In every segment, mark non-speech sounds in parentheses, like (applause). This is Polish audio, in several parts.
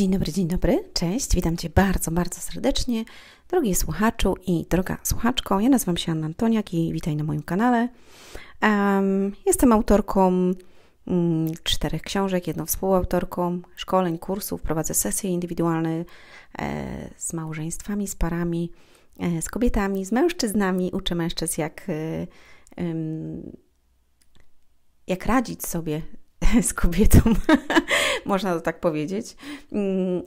Dzień dobry, dzień dobry, cześć, witam Cię bardzo, bardzo serdecznie, drogi słuchaczu i droga słuchaczko. Ja nazywam się Anna Antoniak i witaj na moim kanale. Um, jestem autorką um, czterech książek, jedną współautorką szkoleń, kursów, prowadzę sesje indywidualne e, z małżeństwami, z parami, e, z kobietami, z mężczyznami. Uczę mężczyzn, jak, e, jak radzić sobie (laughs) z kobietą, (laughs) można to tak powiedzieć, mm,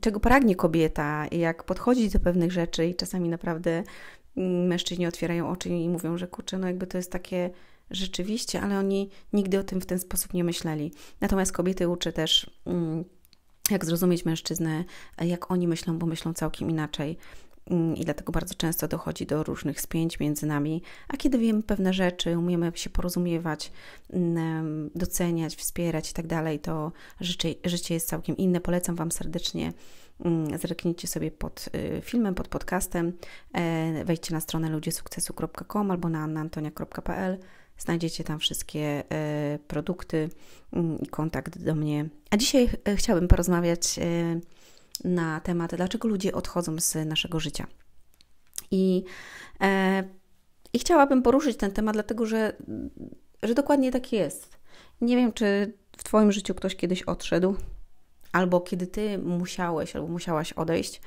czego pragnie kobieta, jak podchodzić do pewnych rzeczy i czasami naprawdę mm, mężczyźni otwierają oczy i mówią, że kurczę, no jakby to jest takie rzeczywiście, ale oni nigdy o tym w ten sposób nie myśleli. Natomiast kobiety uczy też mm, jak zrozumieć mężczyznę, jak oni myślą, bo myślą całkiem inaczej. Mm, i dlatego bardzo często dochodzi do różnych spięć między nami. A kiedy wiemy pewne rzeczy, umiemy się porozumiewać, mm, doceniać, wspierać i tak dalej, to życie, życie jest całkiem inne. Polecam Wam serdecznie. Mm, zerknijcie sobie pod y, filmem, pod podcastem. E, wejdźcie na stronę ludziesukcesu.com albo na anantonia.pl. Znajdziecie tam wszystkie e, produkty i kontakt do mnie. A dzisiaj e, chciałabym porozmawiać na temat, dlaczego ludzie odchodzą z naszego życia. I, e, i chciałabym poruszyć ten temat, dlatego że, że dokładnie tak jest. Nie wiem, czy w Twoim życiu ktoś kiedyś odszedł, albo kiedy Ty musiałeś albo musiałaś odejść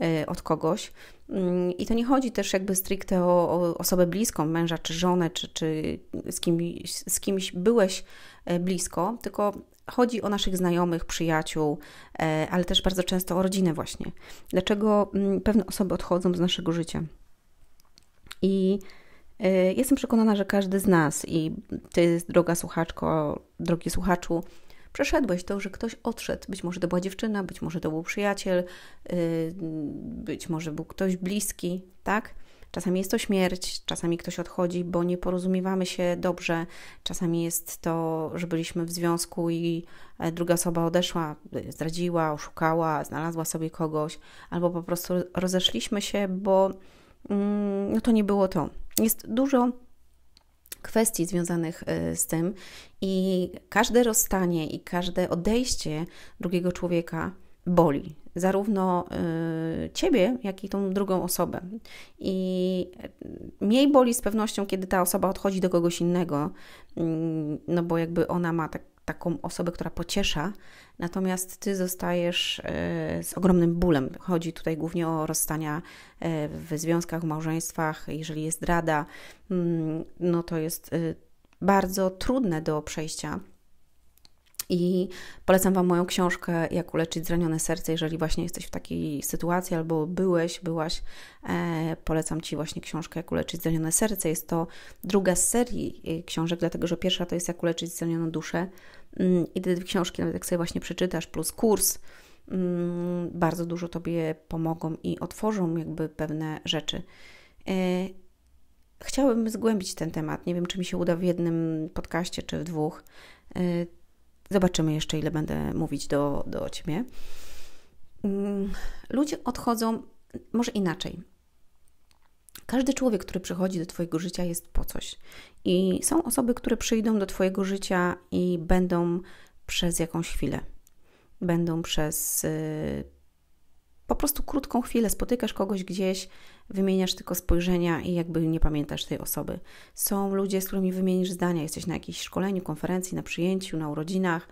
e, od kogoś. Mm, I to nie chodzi też jakby stricte o, o osobę bliską, męża czy żonę, czy, czy z, kimś, z kimś byłeś e, blisko, tylko chodzi o naszych znajomych, przyjaciół, e, ale też bardzo często o rodzinę, właśnie. Dlaczego mm, pewne osoby odchodzą z naszego życia? I e, jestem przekonana, że każdy z nas i ty, droga słuchaczko, drogi słuchaczu, przeszedłeś to, że ktoś odszedł. Być może to była dziewczyna, być może to był przyjaciel, e, być może był ktoś bliski, tak? Czasami jest to śmierć, czasami ktoś odchodzi, bo nie porozumiewamy się dobrze, czasami jest to, że byliśmy w związku i e, druga osoba odeszła, e, zdradziła, oszukała, znalazła sobie kogoś, albo po prostu rozeszliśmy się, bo mm, no to nie było to. Jest dużo kwestii związanych e, z tym i każde rozstanie i każde odejście drugiego człowieka boli zarówno y, ciebie, jak i tą drugą osobę. I mniej boli z pewnością, kiedy ta osoba odchodzi do kogoś innego, mm, no bo jakby ona ma tak, taką osobę, która pociesza, natomiast ty zostajesz y, z ogromnym bólem. Chodzi tutaj głównie o rozstania y, w związkach, w małżeństwach, jeżeli jest rada, mm, no to jest bardzo trudne do przejścia i polecam Wam moją książkę Jak uleczyć zranione serce, jeżeli właśnie jesteś w takiej sytuacji albo byłeś, byłaś. E, polecam Ci właśnie książkę Jak uleczyć zranione serce. Jest to druga z serii e, książek, dlatego że pierwsza to jest Jak uleczyć zranioną duszę. Mm, I te dwie książki, nawet jak sobie właśnie przeczytasz, plus kurs, mm, bardzo dużo Tobie pomogą i otworzą jakby pewne rzeczy. E, chciałabym zgłębić ten temat. Nie wiem, czy mi się uda w jednym podcaście, czy w dwóch. E, Zobaczymy jeszcze, ile będę mówić do, do ciebie. Mm, ludzie odchodzą, może inaczej. Każdy człowiek, który przychodzi do Twojego życia, jest po coś. I są osoby, które przyjdą do Twojego życia i będą przez jakąś chwilę, będą przez y, po prostu krótką chwilę spotykasz kogoś gdzieś, wymieniasz tylko spojrzenia i jakby nie pamiętasz tej osoby. Są ludzie, z którymi wymienisz zdania, jesteś na jakimś szkoleniu, konferencji, na przyjęciu, na urodzinach,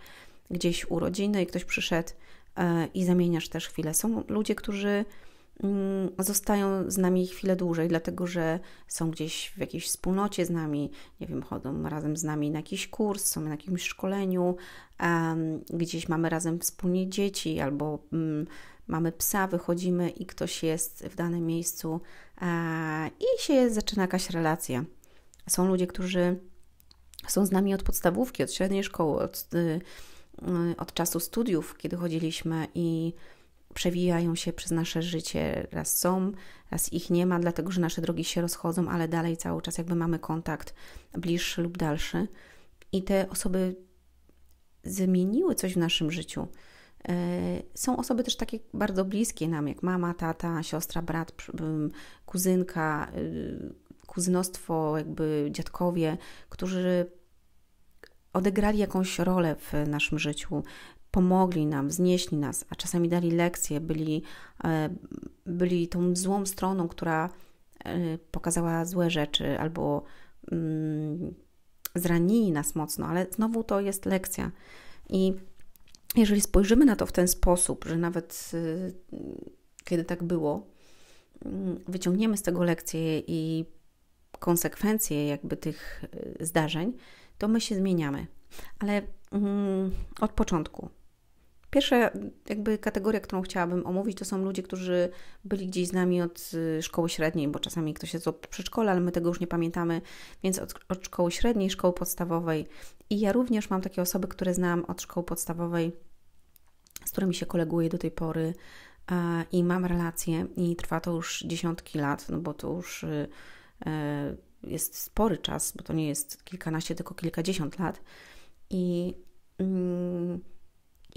gdzieś urodziny i ktoś przyszedł e, i zamieniasz też chwilę. Są ludzie, którzy mm, zostają z nami chwilę dłużej, dlatego że są gdzieś w jakiejś wspólnocie z nami, nie wiem, chodzą razem z nami na jakiś kurs, są na jakimś szkoleniu, gdzieś mamy razem wspólnie dzieci albo mm, mamy psa, wychodzimy i ktoś jest w danym miejscu e, i się zaczyna jakaś relacja. Są ludzie, którzy są z nami od podstawówki, od średniej szkoły, od, y, y, od czasu studiów, kiedy chodziliśmy i przewijają się przez nasze życie. Raz są, raz ich nie ma, dlatego że nasze drogi się rozchodzą, ale dalej cały czas jakby mamy kontakt bliższy lub dalszy. I te osoby zmieniły coś w naszym życiu. E, są osoby też takie bardzo bliskie nam, jak mama, tata, siostra, brat, kuzynka, y, kuzynostwo, jakby dziadkowie, którzy odegrali jakąś rolę w naszym życiu, pomogli nam, wznieśli nas, a czasami dali lekcje, byli, e, byli tą złą stroną, która e, pokazała złe rzeczy albo mm, zranili nas mocno, ale znowu to jest lekcja. I jeżeli spojrzymy na to w ten sposób, że nawet y, kiedy tak było, mm, wyciągniemy z tego lekcje i konsekwencje jakby tych y, zdarzeń, to my się zmieniamy. Ale mm, od początku, Pierwsza jakby kategoria, którą chciałabym omówić, to są ludzie, którzy byli gdzieś z nami od y, szkoły średniej, bo czasami ktoś jest od przedszkola, ale my tego już nie pamiętamy, więc od, od szkoły średniej, szkoły podstawowej. I ja również mam takie osoby, które znam od szkoły podstawowej, z którymi się koleguję do tej pory i mam relacje i trwa to już dziesiątki lat, no bo to już y, e, jest spory czas, bo to nie jest kilkanaście, tylko kilkadziesiąt lat. I mm,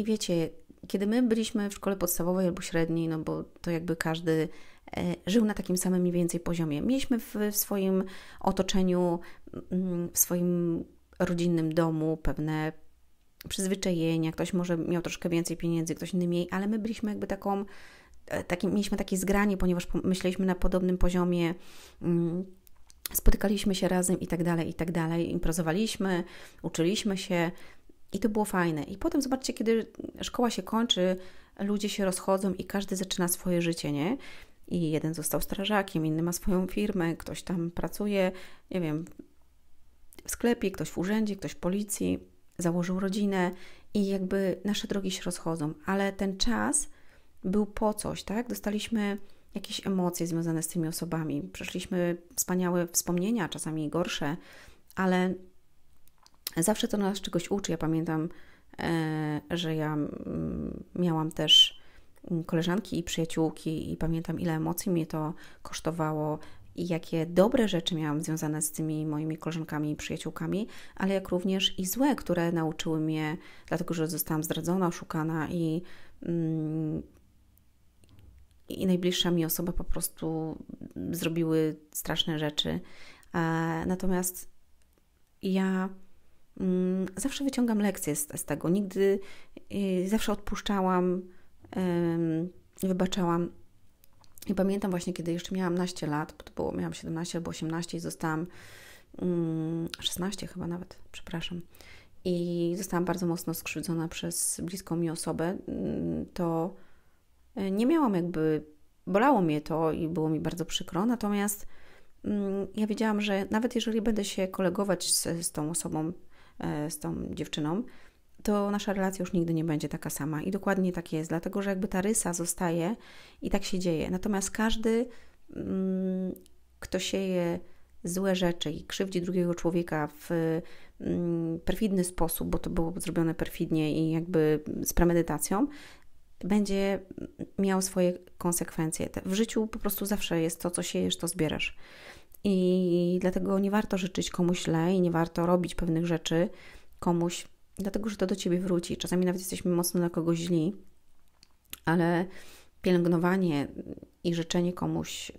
i wiecie, kiedy my byliśmy w szkole podstawowej albo średniej, no bo to jakby każdy e, żył na takim samym mniej więcej poziomie. Mieliśmy w, w swoim otoczeniu, mm, w swoim rodzinnym domu pewne przyzwyczajenia, ktoś może miał troszkę więcej pieniędzy, ktoś inny mniej, ale my byliśmy jakby taką, e, taki, mieliśmy takie zgranie, ponieważ myśleliśmy na podobnym poziomie, mm, spotykaliśmy się razem i tak dalej, i tak dalej, imprezowaliśmy, uczyliśmy się, i to było fajne. I potem zobaczcie, kiedy szkoła się kończy, ludzie się rozchodzą i każdy zaczyna swoje życie, nie? I jeden został strażakiem, inny ma swoją firmę, ktoś tam pracuje, nie wiem, w sklepie, ktoś w urzędzie, ktoś w policji, założył rodzinę i jakby nasze drogi się rozchodzą, ale ten czas był po coś, tak? Dostaliśmy jakieś emocje związane z tymi osobami, przeszliśmy wspaniałe wspomnienia, czasami gorsze, ale Zawsze to nas czegoś uczy. Ja pamiętam, e, że ja mm, miałam też mm, koleżanki i przyjaciółki i pamiętam, ile emocji mnie to kosztowało i jakie dobre rzeczy miałam związane z tymi moimi koleżankami i przyjaciółkami, ale jak również i złe, które nauczyły mnie, dlatego że zostałam zdradzona, oszukana i, mm, i najbliższa mi osoba po prostu zrobiły straszne rzeczy. E, natomiast ja Mm, zawsze wyciągam lekcje z, z tego. Nigdy, y, zawsze odpuszczałam, wybaczałam. I pamiętam właśnie, kiedy jeszcze miałam naście lat, bo to było, miałam 17 albo 18 i zostałam 16 mm, chyba nawet, przepraszam. I zostałam bardzo mocno skrzywdzona przez bliską mi osobę. Mm, to e, nie miałam jakby, bolało mnie to i było mi bardzo przykro, natomiast ja wiedziałam, że nawet jeżeli będę się kolegować z, z tą osobą E, z tą dziewczyną, to nasza relacja już nigdy nie będzie taka sama. I dokładnie tak jest, dlatego że jakby ta rysa zostaje i tak się dzieje. Natomiast każdy, mm, kto sieje złe rzeczy i krzywdzi drugiego człowieka w mm, perfidny sposób, bo to było zrobione perfidnie i jakby z premedytacją, będzie miał swoje konsekwencje. W życiu po prostu zawsze jest to, co siejesz, to zbierasz. I dlatego nie warto życzyć komuś źle i nie warto robić pewnych rzeczy komuś, dlatego że to do ciebie wróci. Czasami nawet jesteśmy mocno dla kogoś źli, ale pielęgnowanie i życzenie komuś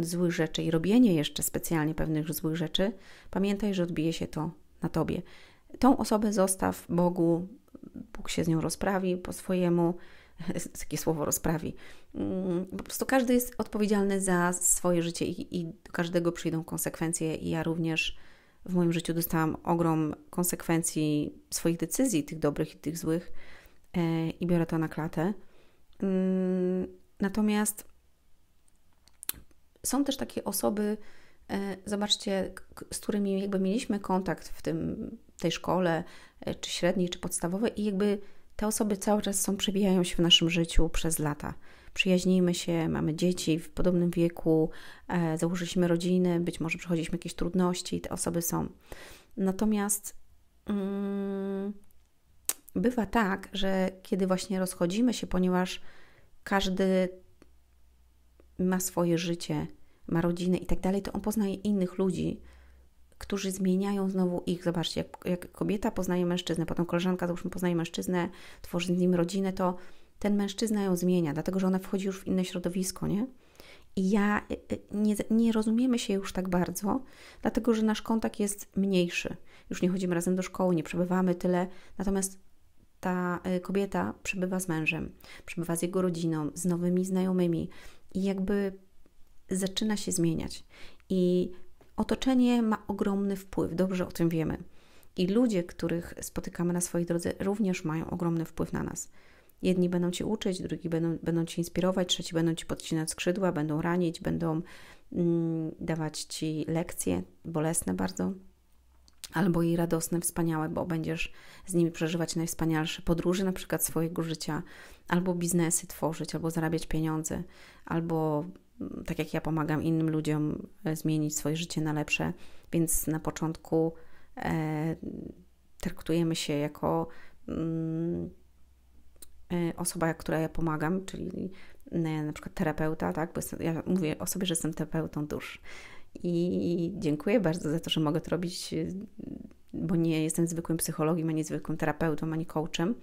złych rzeczy i robienie jeszcze specjalnie pewnych złych rzeczy, pamiętaj, że odbije się to na tobie. Tą osobę zostaw Bogu, Bóg się z nią rozprawi po swojemu (laughs) takie słowo rozprawi. Mm, po prostu każdy jest odpowiedzialny za swoje życie i, i do każdego przyjdą konsekwencje, i ja również w moim życiu dostałam ogrom konsekwencji swoich decyzji, tych dobrych i tych złych, e, i biorę to na klatę. Mm, natomiast są też takie osoby, e, zobaczcie, z którymi jakby mieliśmy kontakt w tym, tej szkole, e, czy średniej, czy podstawowej, i jakby te osoby cały czas są, przebijają się w naszym życiu przez lata. Przyjaźnijmy się, mamy dzieci w podobnym wieku, e, założyliśmy rodziny, być może przechodziliśmy jakieś trudności, te osoby są. Natomiast mm, bywa tak, że kiedy właśnie rozchodzimy się, ponieważ każdy ma swoje życie, ma rodzinę i tak dalej, to on poznaje innych ludzi, którzy zmieniają znowu ich. Zobaczcie, jak, jak kobieta poznaje mężczyznę, potem koleżanka załóżmy poznaje mężczyznę, tworzy z nim rodzinę, to ten mężczyzna ją zmienia, dlatego że ona wchodzi już w inne środowisko, nie? I ja e, e, nie, nie, rozumiemy się już tak bardzo, dlatego że nasz kontakt jest mniejszy. Już nie chodzimy razem do szkoły, nie przebywamy tyle, natomiast ta e, kobieta przebywa z mężem, przebywa z jego rodziną, z nowymi znajomymi i jakby zaczyna się zmieniać. I Otoczenie ma ogromny wpływ, dobrze o tym wiemy. I ludzie, których spotykamy na swojej drodze, również mają ogromny wpływ na nas. Jedni będą cię uczyć, drugi będą, będą cię inspirować, trzeci będą ci podcinać skrzydła, będą ranić, będą mm, dawać ci lekcje, bolesne bardzo, albo i radosne, wspaniałe, bo będziesz z nimi przeżywać najwspanialsze podróże, na przykład swojego życia, albo biznesy tworzyć, albo zarabiać pieniądze, albo tak jak ja pomagam innym ludziom e, zmienić swoje życie na lepsze, więc na początku e, traktujemy się jako mm, e, osoba, która ja pomagam, czyli e, na przykład terapeuta, tak? Bo jestem, ja mówię o sobie, że jestem terapeutą dusz. I dziękuję bardzo za to, że mogę to robić, bo nie jestem zwykłym psychologiem, ani zwykłym terapeutą, ani coachem,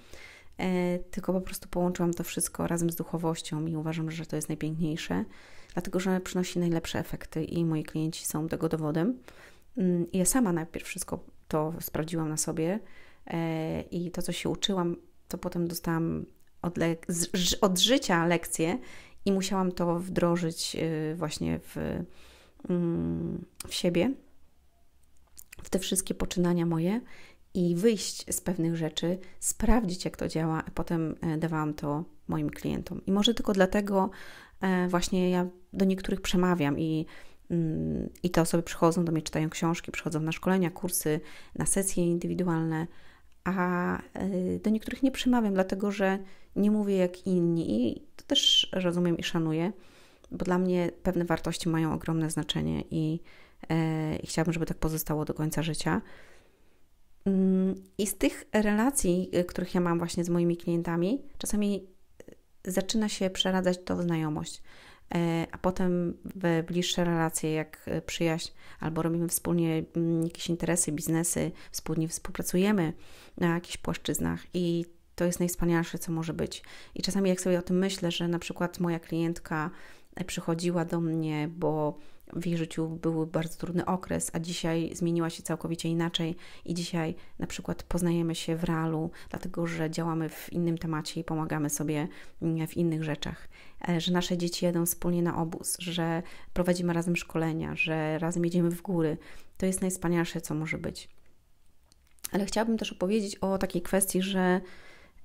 tylko po prostu połączyłam to wszystko razem z duchowością i uważam, że to jest najpiękniejsze dlatego że przynosi najlepsze efekty i moi klienci są tego dowodem. Mm, ja sama najpierw wszystko to sprawdziłam na sobie e, i to, co się uczyłam, to potem dostałam od, od życia lekcje i musiałam to wdrożyć e, właśnie w, mm, w siebie, w te wszystkie poczynania moje i wyjść z pewnych rzeczy, sprawdzić, jak to działa, a potem e, dawałam to moim klientom. I może tylko dlatego e, właśnie ja do niektórych przemawiam i, mm, i te osoby przychodzą do mnie, czytają książki, przychodzą na szkolenia, kursy, na sesje indywidualne, a e, do niektórych nie przemawiam, dlatego że nie mówię jak inni i to też rozumiem i szanuję, bo dla mnie pewne wartości mają ogromne znaczenie i, i chciałabym, żeby tak pozostało do końca życia. Mm, I z tych relacji, y, których ja mam właśnie z moimi klientami, czasami y, zaczyna się przeradzać to w znajomość, e, a potem w bliższe relacje, jak y, przyjaźń, albo robimy wspólnie mm, jakieś interesy, biznesy, wspólnie współpracujemy na jakichś płaszczyznach i to jest najwspanialsze, co może być. I czasami, jak sobie o tym myślę, że na przykład moja klientka e, przychodziła do mnie, bo w jej życiu był bardzo trudny okres, a dzisiaj zmieniła się całkowicie inaczej i dzisiaj na przykład poznajemy się w realu, dlatego że działamy w innym temacie i pomagamy sobie mm, w innych rzeczach, e, że nasze dzieci jedą wspólnie na obóz, że prowadzimy razem szkolenia, że razem jedziemy w góry. To jest najwspanialsze, co może być. Ale chciałabym też opowiedzieć o takiej kwestii, że,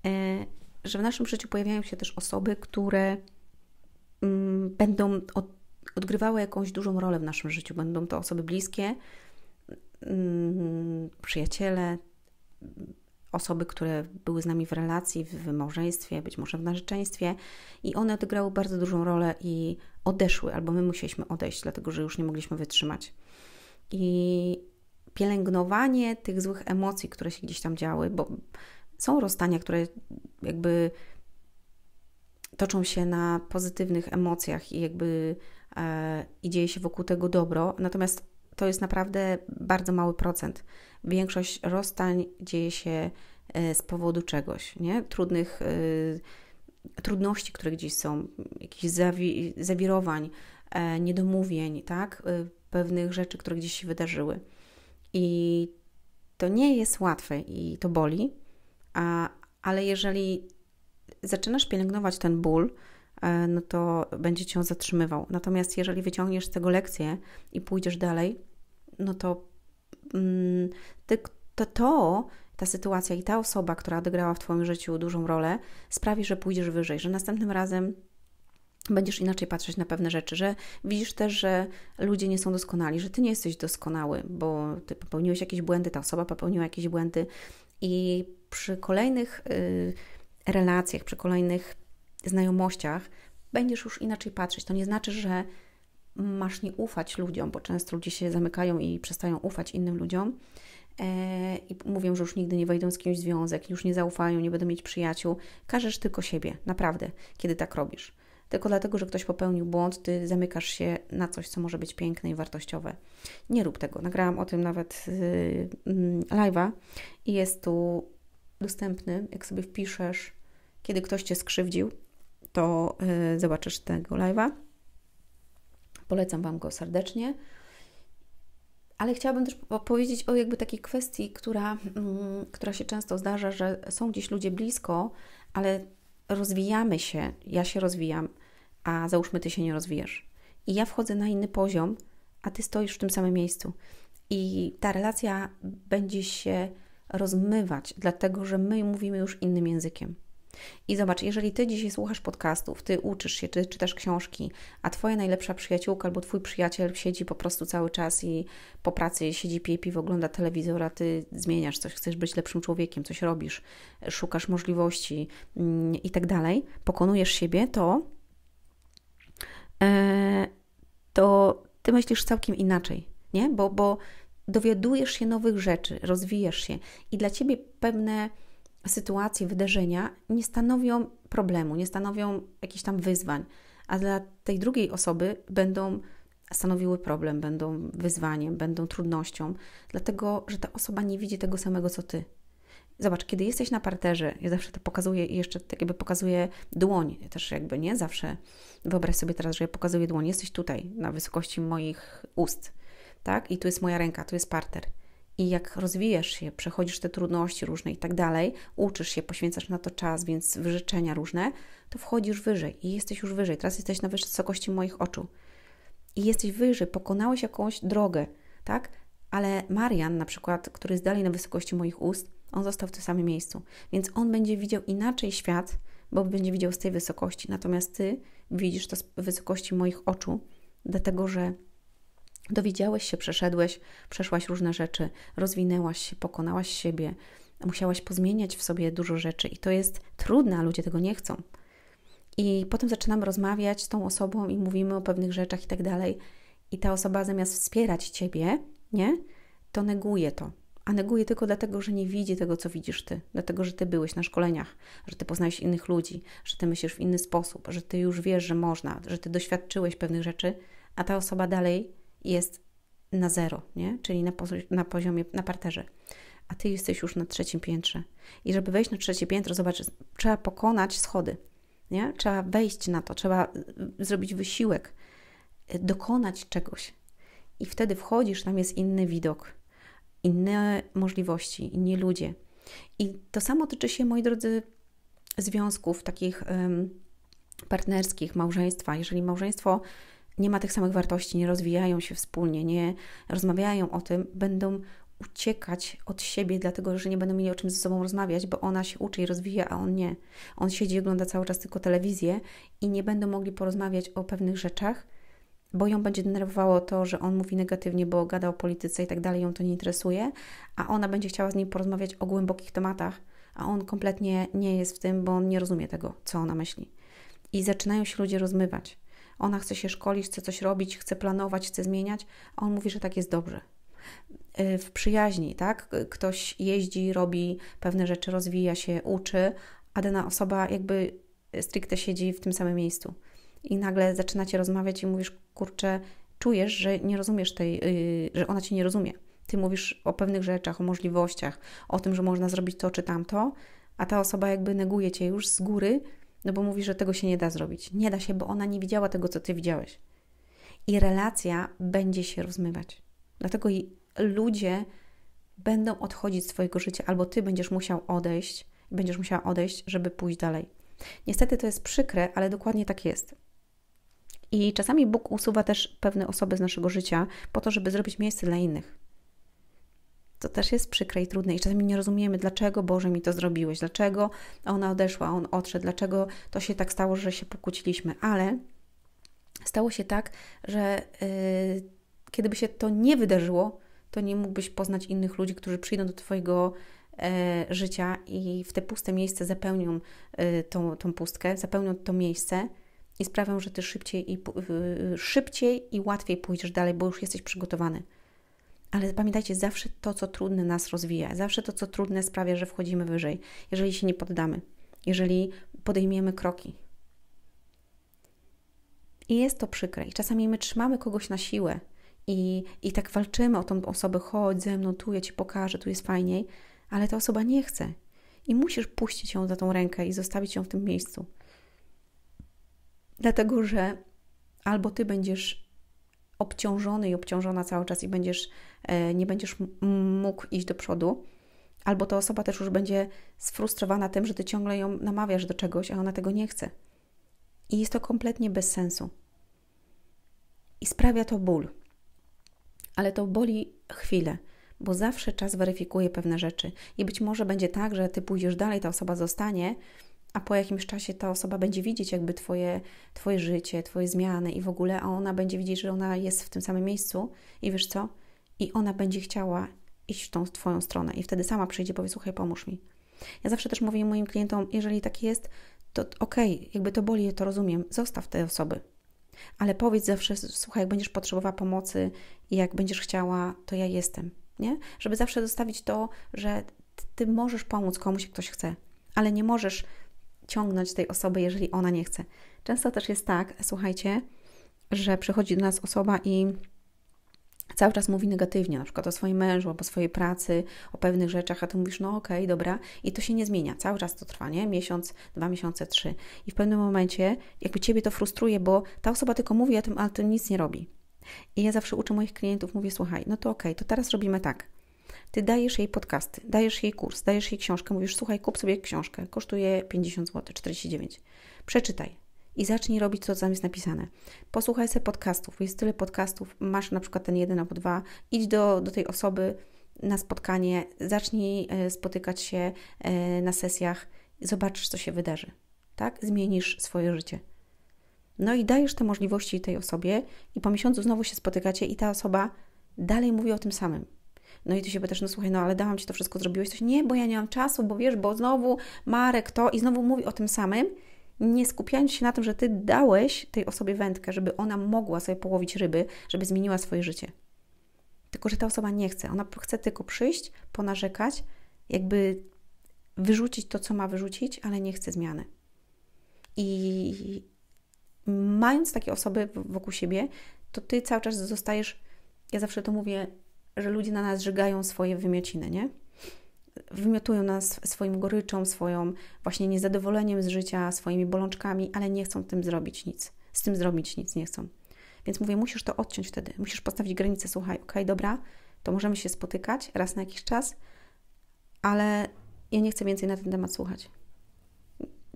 e, że w naszym życiu pojawiają się też osoby, które mm, będą od odgrywały jakąś dużą rolę w naszym życiu. Będą to osoby bliskie, mm, przyjaciele, osoby, które były z nami w relacji, w małżeństwie, być może w narzeczeństwie i one odegrały bardzo dużą rolę i odeszły, albo my musieliśmy odejść, dlatego że już nie mogliśmy wytrzymać. I pielęgnowanie tych złych emocji, które się gdzieś tam działy, bo są rozstania, które jakby toczą się na pozytywnych emocjach i jakby i dzieje się wokół tego dobro, natomiast to jest naprawdę bardzo mały procent. Większość rozstań dzieje się e, z powodu czegoś, nie? Trudnych e, trudności, które gdzieś są, jakichś zawi zawirowań, e, niedomówień, tak? Pewnych rzeczy, które gdzieś się wydarzyły. I to nie jest łatwe i to boli, a, ale jeżeli zaczynasz pielęgnować ten ból, E, no to będzie cię zatrzymywał. Natomiast jeżeli wyciągniesz z tego lekcję i pójdziesz dalej, no to mm, to, to ta sytuacja i ta osoba, która odegrała w Twoim życiu dużą rolę, sprawi, że pójdziesz wyżej, że następnym razem będziesz inaczej patrzeć na pewne rzeczy, że widzisz też, że ludzie nie są doskonali, że Ty nie jesteś doskonały, bo Ty popełniłeś jakieś błędy, ta osoba popełniła jakieś błędy i przy kolejnych y, relacjach, przy kolejnych znajomościach będziesz już inaczej patrzeć. To nie znaczy, że masz nie ufać ludziom, bo często ludzie się zamykają i przestają ufać innym ludziom e, i mówią, że już nigdy nie wejdą z kimś w związek, już nie zaufają, nie będą mieć przyjaciół. Każesz tylko siebie, naprawdę, kiedy tak robisz. Tylko dlatego, że ktoś popełnił błąd, ty zamykasz się na coś, co może być piękne i wartościowe. Nie rób tego. Nagrałam o tym nawet yy, live'a i jest tu dostępny, jak sobie wpiszesz, kiedy ktoś cię skrzywdził, to y, zobaczysz tego live'a. Polecam Wam go serdecznie. Ale chciałabym też powiedzieć o jakby takiej kwestii, która, mm, która się często zdarza, że są gdzieś ludzie blisko, ale rozwijamy się, ja się rozwijam, a załóżmy ty się nie rozwijasz. I ja wchodzę na inny poziom, a ty stoisz w tym samym miejscu. I ta relacja będzie się rozmywać, dlatego że my mówimy już innym językiem. I zobacz, jeżeli Ty dzisiaj słuchasz podcastów, Ty uczysz się, Ty czytasz książki, a Twoja najlepsza przyjaciółka albo Twój przyjaciel siedzi po prostu cały czas i po pracy siedzi, pije piwo, ogląda telewizora, Ty zmieniasz coś, chcesz być lepszym człowiekiem, coś robisz, szukasz możliwości mm, i tak dalej, pokonujesz siebie, to... E, to ty myślisz całkiem inaczej, nie? Bo, bo dowiadujesz się nowych rzeczy, rozwijasz się i dla ciebie pewne sytuacje, wydarzenia nie stanowią problemu, nie stanowią jakichś tam wyzwań, a dla tej drugiej osoby będą stanowiły problem, będą wyzwaniem, będą trudnością, dlatego że ta osoba nie widzi tego samego co ty. Zobacz, kiedy jesteś na parterze, ja zawsze to pokazuję i jeszcze tak jakby pokazuję dłoń, też jakby nie zawsze wyobraź sobie teraz, że ja pokazuję dłoń, jesteś tutaj na wysokości moich ust, tak? I tu jest moja ręka, tu jest parter. I jak rozwijasz się, przechodzisz te trudności różne i tak dalej, uczysz się, poświęcasz na to czas, więc wyrzeczenia różne, to wchodzisz wyżej i jesteś już wyżej. Teraz jesteś na wysokości moich oczu. I jesteś wyżej, pokonałeś jakąś drogę, tak? Ale Marian, na przykład, który jest dalej na wysokości moich ust, on został w tym samym miejscu. Więc on będzie widział inaczej świat, bo będzie widział z tej wysokości. Natomiast ty widzisz to z wysokości moich oczu, dlatego że Dowiedziałeś się, przeszedłeś, przeszłaś różne rzeczy, rozwinęłaś się, pokonałaś siebie, musiałaś pozmieniać w sobie dużo rzeczy i to jest trudne, a ludzie tego nie chcą. I potem zaczynamy rozmawiać z tą osobą i mówimy o pewnych rzeczach i tak dalej. I ta osoba zamiast wspierać ciebie, nie, to neguje to. A neguje tylko dlatego, że nie widzi tego, co widzisz ty, dlatego, że ty byłeś na szkoleniach, że ty poznałeś innych ludzi, że ty myślisz w inny sposób, że ty już wiesz, że można, że ty doświadczyłeś pewnych rzeczy, a ta osoba dalej jest na zero, nie? czyli na, na poziomie, na parterze, a ty jesteś już na trzecim piętrze. I żeby wejść na trzecie piętro, zobacz, trzeba pokonać schody, nie? trzeba wejść na to, trzeba y, zrobić wysiłek, y, dokonać czegoś. I wtedy wchodzisz, tam jest inny widok, inne możliwości, inni ludzie. I to samo tyczy się, moi drodzy, związków takich um, partnerskich, małżeństwa. Jeżeli małżeństwo nie ma tych samych wartości, nie rozwijają się wspólnie, nie rozmawiają o tym, będą uciekać od siebie, dlatego że nie będą mieli o czym ze sobą rozmawiać, bo ona się uczy i rozwija, a on nie. On siedzi i ogląda cały czas tylko telewizję i nie będą mogli porozmawiać o pewnych rzeczach, bo ją będzie denerwowało to, że on mówi negatywnie, bo gada o polityce i tak dalej, ją to nie interesuje, a ona będzie chciała z nim porozmawiać o głębokich tematach, a on kompletnie nie jest w tym, bo on nie rozumie tego, co ona myśli. I zaczynają się ludzie rozmywać. Ona chce się szkolić, chce coś robić, chce planować, chce zmieniać, a on mówi, że tak jest dobrze. Y, w przyjaźni, tak? Ktoś jeździ, robi pewne rzeczy, rozwija się, uczy, a dana osoba jakby stricte siedzi w tym samym miejscu. I nagle zaczynacie rozmawiać i mówisz, kurczę, czujesz, że nie rozumiesz tej, yy, że ona cię nie rozumie. Ty mówisz o pewnych rzeczach, o możliwościach, o tym, że można zrobić to czy tamto, a ta osoba jakby neguje cię już z góry, no bo mówi, że tego się nie da zrobić. Nie da się, bo ona nie widziała tego, co ty widziałeś. I relacja będzie się rozmywać. Dlatego ludzie będą odchodzić z twojego życia, albo ty będziesz musiał odejść, będziesz musiała odejść, żeby pójść dalej. Niestety to jest przykre, ale dokładnie tak jest. I czasami Bóg usuwa też pewne osoby z naszego życia po to, żeby zrobić miejsce dla innych to też jest przykre i trudne. I czasami nie rozumiemy, dlaczego Boże mi to zrobiłeś, dlaczego ona odeszła, on odszedł, dlaczego to się tak stało, że się pokłóciliśmy, ale stało się tak, że yy, kiedyby się to nie wydarzyło, to nie mógłbyś poznać innych ludzi, którzy przyjdą do Twojego e, życia i w te puste miejsce zapełnią y, tą, tą pustkę, zapełnią to miejsce i sprawią, że Ty szybciej i, y, y, szybciej i łatwiej pójdziesz dalej, bo już jesteś przygotowany ale pamiętajcie, zawsze to, co trudne nas rozwija, zawsze to, co trudne sprawia, że wchodzimy wyżej, jeżeli się nie poddamy, jeżeli podejmiemy kroki. I jest to przykre. I czasami my trzymamy kogoś na siłę i, i tak walczymy o tą osobę, chodź ze mną, tu ja Ci pokażę, tu jest fajniej, ale ta osoba nie chce. I musisz puścić ją za tą rękę i zostawić ją w tym miejscu. Dlatego, że albo Ty będziesz obciążony i obciążona cały czas i będziesz, e, nie będziesz mógł iść do przodu. Albo ta osoba też już będzie sfrustrowana tym, że ty ciągle ją namawiasz do czegoś, a ona tego nie chce. I jest to kompletnie bez sensu. I sprawia to ból. Ale to boli chwilę, bo zawsze czas weryfikuje pewne rzeczy. I być może będzie tak, że ty pójdziesz dalej, ta osoba zostanie, a po jakimś czasie ta osoba będzie widzieć jakby twoje, twoje życie, Twoje zmiany i w ogóle, a ona będzie widzieć, że ona jest w tym samym miejscu i wiesz co? I ona będzie chciała iść w tą Twoją stronę i wtedy sama przyjdzie i powie, słuchaj, pomóż mi. Ja zawsze też mówię moim klientom, jeżeli tak jest, to okej, okay, jakby to boli, to rozumiem, zostaw te osoby. Ale powiedz zawsze, słuchaj, jak będziesz potrzebowała pomocy i jak będziesz chciała, to ja jestem, nie? Żeby zawsze zostawić to, że ty możesz pomóc komuś, ktoś chce, ale nie możesz ciągnąć tej osoby, jeżeli ona nie chce. Często też jest tak, słuchajcie, że przychodzi do nas osoba i cały czas mówi negatywnie, na przykład o swoim mężu, albo swojej pracy, o pewnych rzeczach, a ty mówisz, no okej, okay, dobra, i to się nie zmienia. Cały czas to trwa, nie? Miesiąc, dwa miesiące, trzy. I w pewnym momencie jakby ciebie to frustruje, bo ta osoba tylko mówi o tym, ale to nic nie robi. I ja zawsze uczę moich klientów, mówię, słuchaj, no to okej, okay, to teraz robimy tak. Ty dajesz jej podcasty, dajesz jej kurs, dajesz jej książkę, mówisz, słuchaj, kup sobie książkę, kosztuje 50 zł, 49. Przeczytaj, i zacznij robić to, co tam jest napisane. Posłuchaj sobie podcastów, jest tyle podcastów, masz na przykład ten jeden albo dwa, idź do, do tej osoby na spotkanie, zacznij e, spotykać się e, na sesjach, zobaczysz, co się wydarzy, tak? Zmienisz swoje życie. No i dajesz te możliwości tej osobie i po miesiącu znowu się spotykacie i ta osoba dalej mówi o tym samym. No i ty się pytasz, no słuchaj, no ale dałam Ci to wszystko, zrobiłeś coś? Nie, bo ja nie mam czasu, bo wiesz, bo znowu Marek to i znowu mówi o tym samym, nie skupiając się na tym, że Ty dałeś tej osobie wędkę, żeby ona mogła sobie połowić ryby, żeby zmieniła swoje życie. Tylko, że ta osoba nie chce. Ona chce tylko przyjść, ponarzekać, jakby wyrzucić to, co ma wyrzucić, ale nie chce zmiany. I mając takie osoby wokół siebie, to ty cały czas zostajesz, ja zawsze to mówię, że ludzie na nas żegają swoje wymiociny, nie? Wymiotują nas swoim goryczą, swoją właśnie niezadowoleniem z życia, swoimi bolączkami, ale nie chcą tym zrobić nic. Z tym zrobić nic nie chcą. Więc mówię, musisz to odciąć wtedy. Musisz postawić granicę, słuchaj, okej, okay, dobra, to możemy się spotykać raz na jakiś czas, ale ja nie chcę więcej na ten temat słuchać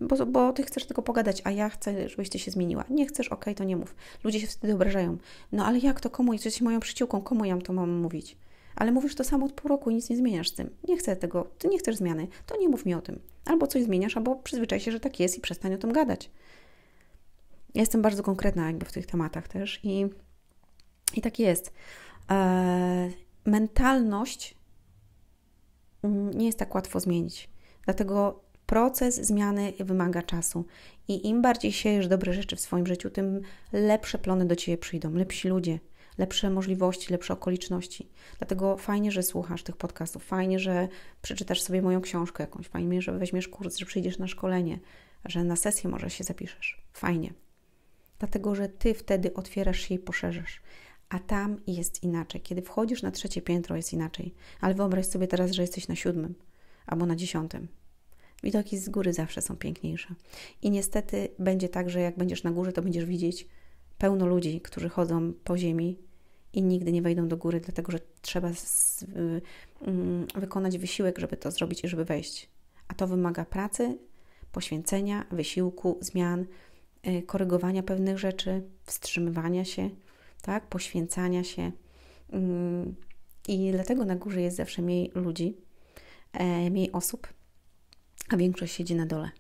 bo, bo ty chcesz tylko pogadać, a ja chcę, żebyś ty się zmieniła. Nie chcesz, okej, okay, to nie mów. Ludzie się wtedy obrażają. No ale jak to komu? Jesteś moją przyciółką, komu ja to mam mówić? Ale mówisz to samo od pół roku i nic nie zmieniasz z tym. Nie chcę tego, ty nie chcesz zmiany, to nie mów mi o tym. Albo coś zmieniasz, albo przyzwyczaj się, że tak jest i przestań o tym gadać. Ja jestem bardzo konkretna jakby w tych tematach też i, i tak jest. Eee, mentalność mm, nie jest tak łatwo zmienić. Dlatego Proces zmiany wymaga czasu i im bardziej siejesz dobre rzeczy w swoim życiu, tym lepsze plony do ciebie przyjdą, lepsi ludzie, lepsze możliwości, lepsze okoliczności. Dlatego fajnie, że słuchasz tych podcastów, fajnie, że przeczytasz sobie moją książkę jakąś, fajnie, że weźmiesz kurs, że przyjdziesz na szkolenie, że na sesję może się zapiszesz. Fajnie. Dlatego, że ty wtedy otwierasz się i poszerzasz. A tam jest inaczej. Kiedy wchodzisz na trzecie piętro, jest inaczej. Ale wyobraź sobie teraz, że jesteś na siódmym albo na dziesiątym. Widoki z góry zawsze są piękniejsze. I niestety będzie tak, że jak będziesz na górze, to będziesz widzieć pełno ludzi, którzy chodzą po ziemi i nigdy nie wejdą do góry, dlatego że trzeba z, y, y, wykonać wysiłek, żeby to zrobić i żeby wejść. A to wymaga pracy, poświęcenia, wysiłku, zmian, y, korygowania pewnych rzeczy, wstrzymywania się, tak, poświęcania się. Mm, I dlatego na górze jest zawsze mniej ludzi, e, mniej osób, a większość siedzi na dole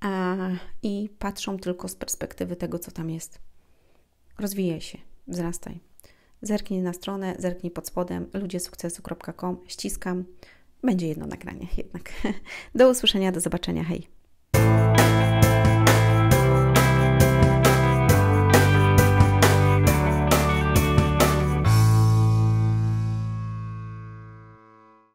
a, i patrzą tylko z perspektywy tego, co tam jest. Rozwijaj się, wzrastaj. Zerknij na stronę, zerknij pod spodem ludziesukcesu.com, ściskam. Będzie jedno nagranie jednak. (laughs) Do usłyszenia, do zobaczenia, hej!